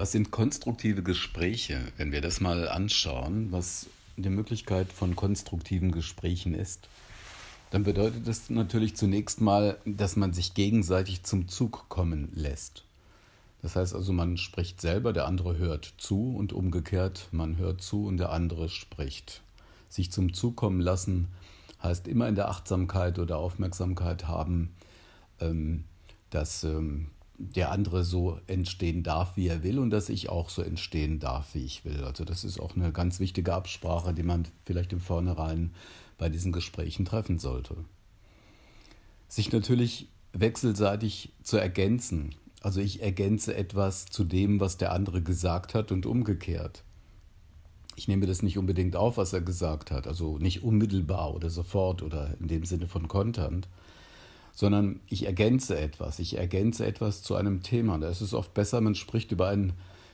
Was sind konstruktive Gespräche, wenn wir das mal anschauen, was die Möglichkeit von konstruktiven Gesprächen ist? Dann bedeutet das natürlich zunächst mal, dass man sich gegenseitig zum Zug kommen lässt. Das heißt also, man spricht selber, der andere hört zu und umgekehrt, man hört zu und der andere spricht. Sich zum Zug kommen lassen heißt immer in der Achtsamkeit oder Aufmerksamkeit haben, ähm, dass ähm, der andere so entstehen darf, wie er will und dass ich auch so entstehen darf, wie ich will. Also das ist auch eine ganz wichtige Absprache, die man vielleicht im Vornherein bei diesen Gesprächen treffen sollte. Sich natürlich wechselseitig zu ergänzen. Also ich ergänze etwas zu dem, was der andere gesagt hat und umgekehrt. Ich nehme das nicht unbedingt auf, was er gesagt hat, also nicht unmittelbar oder sofort oder in dem Sinne von Content, sondern ich ergänze etwas. Ich ergänze etwas zu einem Thema. Da ist es oft besser, man spricht über ein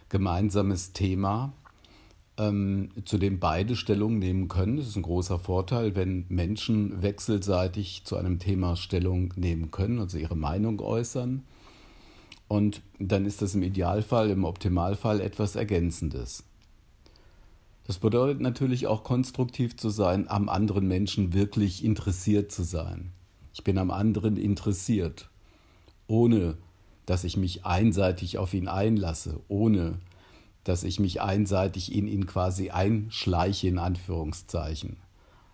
gemeinsames Thema, ähm, zu dem beide Stellung nehmen können. Das ist ein großer Vorteil, wenn Menschen wechselseitig zu einem Thema Stellung nehmen können, also ihre Meinung äußern. Und dann ist das im Idealfall, im Optimalfall etwas Ergänzendes. Das bedeutet natürlich auch konstruktiv zu sein, am anderen Menschen wirklich interessiert zu sein. Ich bin am anderen interessiert, ohne dass ich mich einseitig auf ihn einlasse, ohne dass ich mich einseitig in ihn quasi einschleiche, in Anführungszeichen.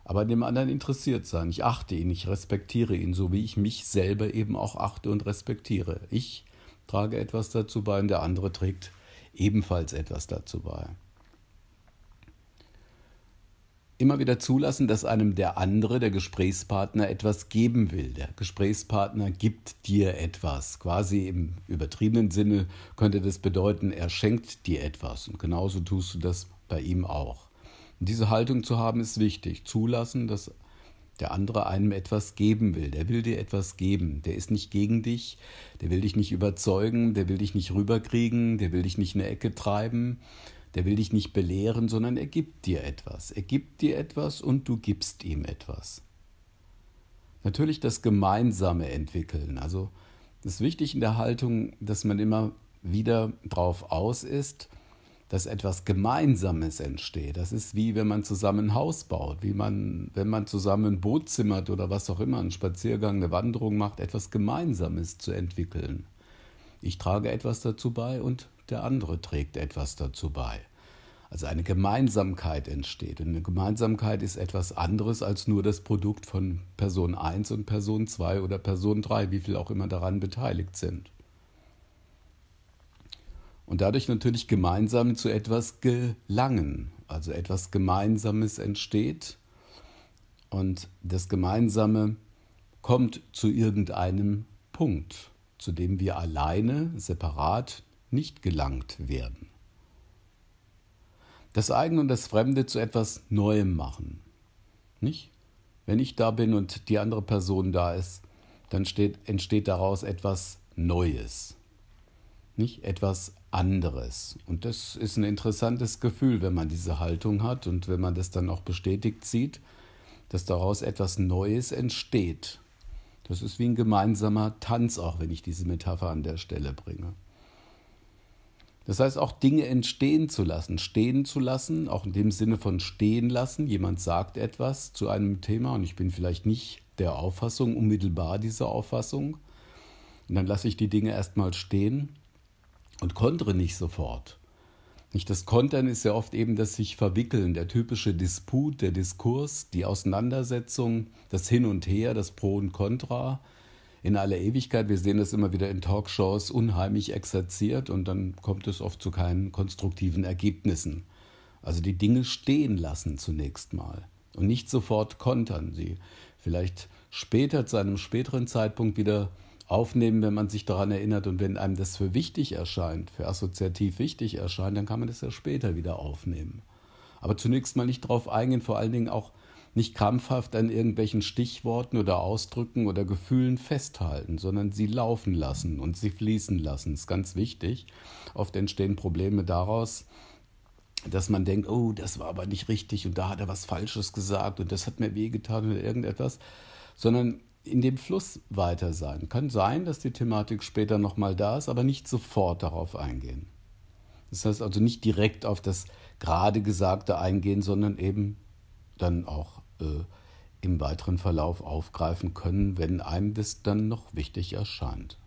Aber dem anderen interessiert sein. Ich achte ihn, ich respektiere ihn, so wie ich mich selber eben auch achte und respektiere. Ich trage etwas dazu bei und der andere trägt ebenfalls etwas dazu bei immer wieder zulassen, dass einem der andere, der Gesprächspartner, etwas geben will. Der Gesprächspartner gibt dir etwas. Quasi im übertriebenen Sinne könnte das bedeuten, er schenkt dir etwas. Und genauso tust du das bei ihm auch. Und diese Haltung zu haben ist wichtig. Zulassen, dass der andere einem etwas geben will. Der will dir etwas geben. Der ist nicht gegen dich. Der will dich nicht überzeugen. Der will dich nicht rüberkriegen. Der will dich nicht in eine Ecke treiben der will dich nicht belehren, sondern er gibt dir etwas. Er gibt dir etwas und du gibst ihm etwas. Natürlich das gemeinsame Entwickeln. Also es ist wichtig in der Haltung, dass man immer wieder drauf aus ist, dass etwas Gemeinsames entsteht. Das ist wie wenn man zusammen ein Haus baut, wie man, wenn man zusammen ein Boot zimmert oder was auch immer, einen Spaziergang, eine Wanderung macht, etwas Gemeinsames zu entwickeln. Ich trage etwas dazu bei und der andere trägt etwas dazu bei. Also eine Gemeinsamkeit entsteht. Und eine Gemeinsamkeit ist etwas anderes als nur das Produkt von Person 1 und Person 2 oder Person 3, wie viel auch immer daran beteiligt sind. Und dadurch natürlich gemeinsam zu etwas gelangen. Also etwas Gemeinsames entsteht und das Gemeinsame kommt zu irgendeinem Punkt, zu dem wir alleine, separat nicht gelangt werden. Das eigene und das Fremde zu etwas Neuem machen. Nicht? Wenn ich da bin und die andere Person da ist, dann steht, entsteht daraus etwas Neues. Nicht etwas anderes. Und das ist ein interessantes Gefühl, wenn man diese Haltung hat und wenn man das dann auch bestätigt sieht, dass daraus etwas Neues entsteht. Das ist wie ein gemeinsamer Tanz, auch wenn ich diese Metapher an der Stelle bringe. Das heißt, auch Dinge entstehen zu lassen, stehen zu lassen, auch in dem Sinne von stehen lassen. Jemand sagt etwas zu einem Thema und ich bin vielleicht nicht der Auffassung, unmittelbar dieser Auffassung. Und dann lasse ich die Dinge erstmal stehen und kontere nicht sofort. Nicht das Kontern ist ja oft eben das sich verwickeln, der typische Disput, der Diskurs, die Auseinandersetzung, das Hin und Her, das Pro und Contra in aller Ewigkeit. Wir sehen das immer wieder in Talkshows unheimlich exerziert und dann kommt es oft zu keinen konstruktiven Ergebnissen. Also die Dinge stehen lassen zunächst mal und nicht sofort kontern sie. Vielleicht später zu einem späteren Zeitpunkt wieder aufnehmen, wenn man sich daran erinnert und wenn einem das für wichtig erscheint, für assoziativ wichtig erscheint, dann kann man das ja später wieder aufnehmen. Aber zunächst mal nicht darauf eingehen, vor allen Dingen auch nicht krampfhaft an irgendwelchen Stichworten oder Ausdrücken oder Gefühlen festhalten, sondern sie laufen lassen und sie fließen lassen. Das ist ganz wichtig. Oft entstehen Probleme daraus, dass man denkt, oh, das war aber nicht richtig und da hat er was Falsches gesagt und das hat mir wehgetan oder irgendetwas, sondern in dem Fluss weiter sein. Kann sein, dass die Thematik später nochmal da ist, aber nicht sofort darauf eingehen. Das heißt also nicht direkt auf das gerade Gesagte eingehen, sondern eben dann auch äh, im weiteren Verlauf aufgreifen können, wenn einem das dann noch wichtig erscheint.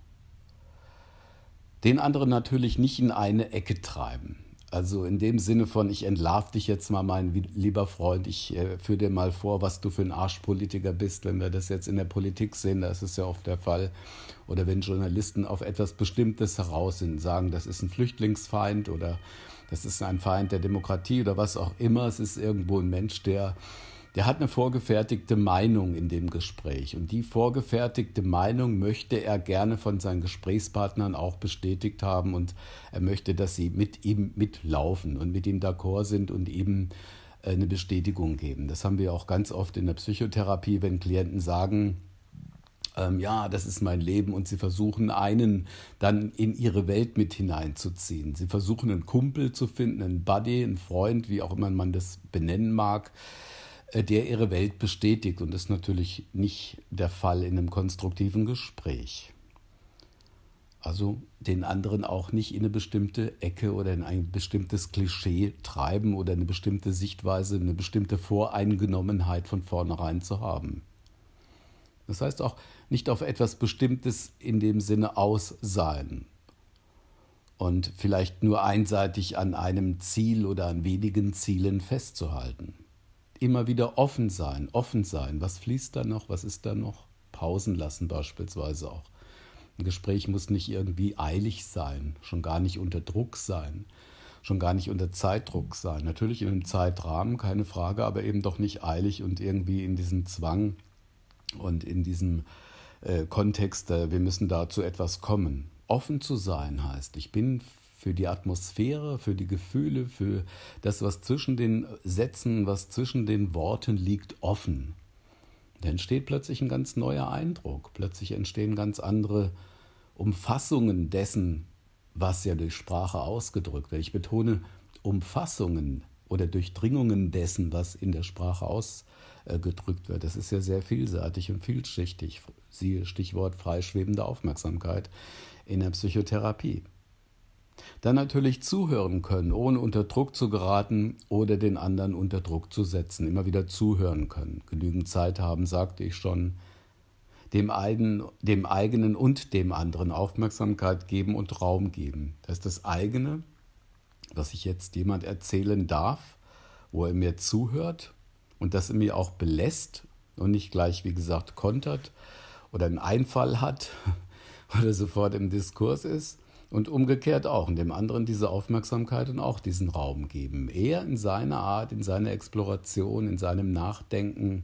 Den anderen natürlich nicht in eine Ecke treiben. Also in dem Sinne von, ich entlarve dich jetzt mal, mein lieber Freund, ich äh, führe dir mal vor, was du für ein Arschpolitiker bist, wenn wir das jetzt in der Politik sehen, das ist ja oft der Fall. Oder wenn Journalisten auf etwas Bestimmtes heraus sind, sagen, das ist ein Flüchtlingsfeind oder das ist ein Feind der Demokratie oder was auch immer, es ist irgendwo ein Mensch, der der hat eine vorgefertigte Meinung in dem Gespräch. Und die vorgefertigte Meinung möchte er gerne von seinen Gesprächspartnern auch bestätigt haben. Und er möchte, dass sie mit ihm mitlaufen und mit ihm d'accord sind und eben äh, eine Bestätigung geben. Das haben wir auch ganz oft in der Psychotherapie, wenn Klienten sagen, ähm, ja, das ist mein Leben und sie versuchen einen dann in ihre Welt mit hineinzuziehen. Sie versuchen einen Kumpel zu finden, einen Buddy, einen Freund, wie auch immer man das benennen mag äh, der ihre Welt bestätigt. Und das ist natürlich nicht der Fall in einem konstruktiven Gespräch. Also den anderen auch nicht in eine bestimmte Ecke oder in ein bestimmtes Klischee treiben oder eine bestimmte Sichtweise, eine bestimmte Voreingenommenheit von vornherein zu haben. Das heißt auch nicht auf etwas Bestimmtes in dem Sinne aus sein und vielleicht nur einseitig an einem Ziel oder an wenigen Zielen festzuhalten immer wieder offen sein, offen sein. Was fließt da noch? Was ist da noch? Pausen lassen beispielsweise auch. Ein Gespräch muss nicht irgendwie eilig sein, schon gar nicht unter Druck sein, schon gar nicht unter Zeitdruck sein. Natürlich in einem Zeitrahmen, keine Frage, aber eben doch nicht eilig und irgendwie in diesem Zwang und in diesem äh, Kontext, äh, wir müssen da zu etwas kommen. Offen zu sein heißt, ich bin für die Atmosphäre, für die Gefühle, für das, was zwischen den Sätzen, was zwischen den Worten liegt, offen. Da entsteht plötzlich ein ganz neuer Eindruck, plötzlich entstehen ganz andere Umfassungen dessen, was ja durch Sprache ausgedrückt wird. Ich betone Umfassungen oder Durchdringungen dessen, was in der Sprache ausgedrückt wird. Das ist ja sehr vielseitig und vielschichtig. Siehe Stichwort freischwebende Aufmerksamkeit in der Psychotherapie. Dann natürlich zuhören können, ohne unter Druck zu geraten oder den anderen unter Druck zu setzen. Immer wieder zuhören können. Genügend Zeit haben, sagte ich schon. Dem, einen, dem eigenen und dem anderen Aufmerksamkeit geben und Raum geben. Das ist das eigene, was ich jetzt jemand erzählen darf, wo er mir zuhört und das er mir auch belässt und nicht gleich, wie gesagt, kontert oder einen Einfall hat oder sofort im Diskurs ist und umgekehrt auch und dem anderen diese Aufmerksamkeit und auch diesen Raum geben. Er in seiner Art, in seiner Exploration, in seinem Nachdenken,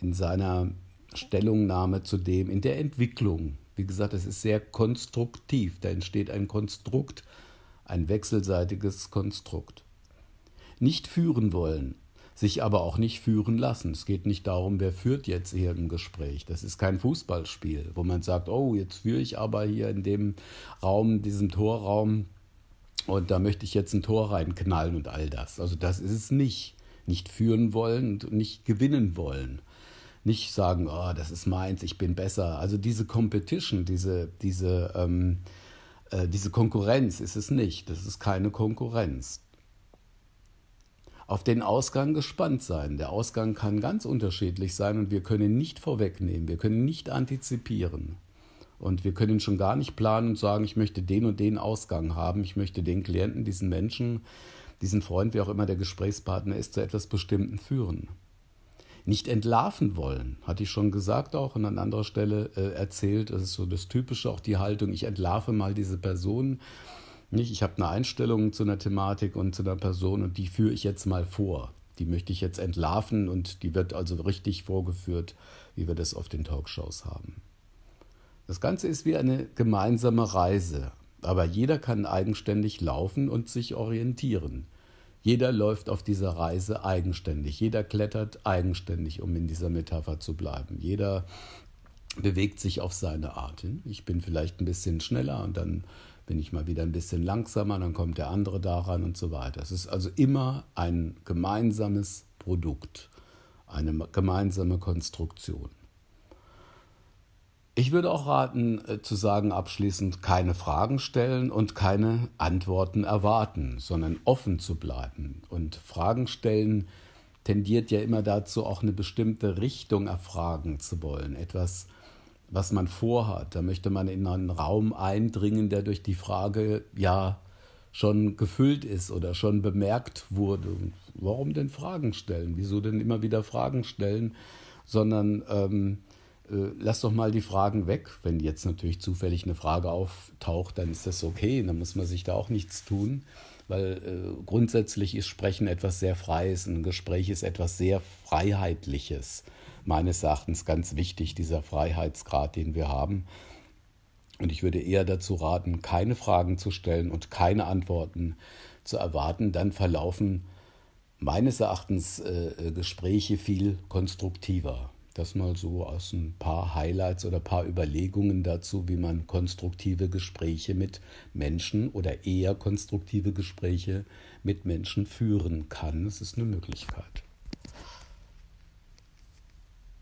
in seiner Stellungnahme zu dem, in der Entwicklung. Wie gesagt, es ist sehr konstruktiv, da entsteht ein Konstrukt, ein wechselseitiges Konstrukt. Nicht führen wollen, sich aber auch nicht führen lassen. Es geht nicht darum, wer führt jetzt hier im Gespräch. Das ist kein Fußballspiel, wo man sagt, oh, jetzt führe ich aber hier in dem Raum, diesem Torraum und da möchte ich jetzt ein Tor reinknallen und all das. Also das ist es nicht. Nicht führen wollen und nicht gewinnen wollen. Nicht sagen, oh, das ist meins, ich bin besser. Also diese Competition, diese, diese, ähm, äh, diese Konkurrenz ist es nicht. Das ist keine Konkurrenz auf den Ausgang gespannt sein. Der Ausgang kann ganz unterschiedlich sein und wir können nicht vorwegnehmen, wir können nicht antizipieren. Und wir können schon gar nicht planen und sagen, ich möchte den und den Ausgang haben, ich möchte den Klienten, diesen Menschen, diesen Freund, wie auch immer der Gesprächspartner ist, zu etwas Bestimmten führen. Nicht entlarven wollen, hatte ich schon gesagt auch und an anderer Stelle äh, erzählt, das ist so das Typische, auch die Haltung, ich entlarve mal diese Person nicht, ich habe eine Einstellung zu einer Thematik und zu einer Person und die führe ich jetzt mal vor. Die möchte ich jetzt entlarven und die wird also richtig vorgeführt, wie wir das auf den Talkshows haben. Das Ganze ist wie eine gemeinsame Reise, aber jeder kann eigenständig laufen und sich orientieren. Jeder läuft auf dieser Reise eigenständig, jeder klettert eigenständig, um in dieser Metapher zu bleiben. Jeder bewegt sich auf seine Art hin. Ich bin vielleicht ein bisschen schneller und dann bin ich mal wieder ein bisschen langsamer, dann kommt der andere daran und so weiter. Es ist also immer ein gemeinsames Produkt, eine gemeinsame Konstruktion. Ich würde auch raten, äh, zu sagen abschließend, keine Fragen stellen und keine Antworten erwarten, sondern offen zu bleiben. Und Fragen stellen tendiert ja immer dazu, auch eine bestimmte Richtung erfragen zu wollen, etwas äh, was man vorhat. Da möchte man in einen Raum eindringen, der durch die Frage ja schon gefüllt ist oder schon bemerkt wurde. Warum denn Fragen stellen? Wieso denn immer wieder Fragen stellen? Sondern ähm, äh, lass doch mal die Fragen weg. Wenn jetzt natürlich zufällig eine Frage auftaucht, dann ist das okay, dann muss man sich da auch nichts tun, weil äh, grundsätzlich ist Sprechen etwas sehr Freies, ein Gespräch ist etwas sehr Freiheitliches meines Erachtens ganz wichtig, dieser Freiheitsgrad, den wir haben. Und ich würde eher dazu raten, keine Fragen zu stellen und keine Antworten zu erwarten. Dann verlaufen meines Erachtens äh, äh Gespräche viel konstruktiver. Das mal so aus ein paar Highlights oder paar Überlegungen dazu, wie man konstruktive Gespräche mit Menschen oder eher konstruktive Gespräche mit Menschen führen kann. Es ist eine Möglichkeit.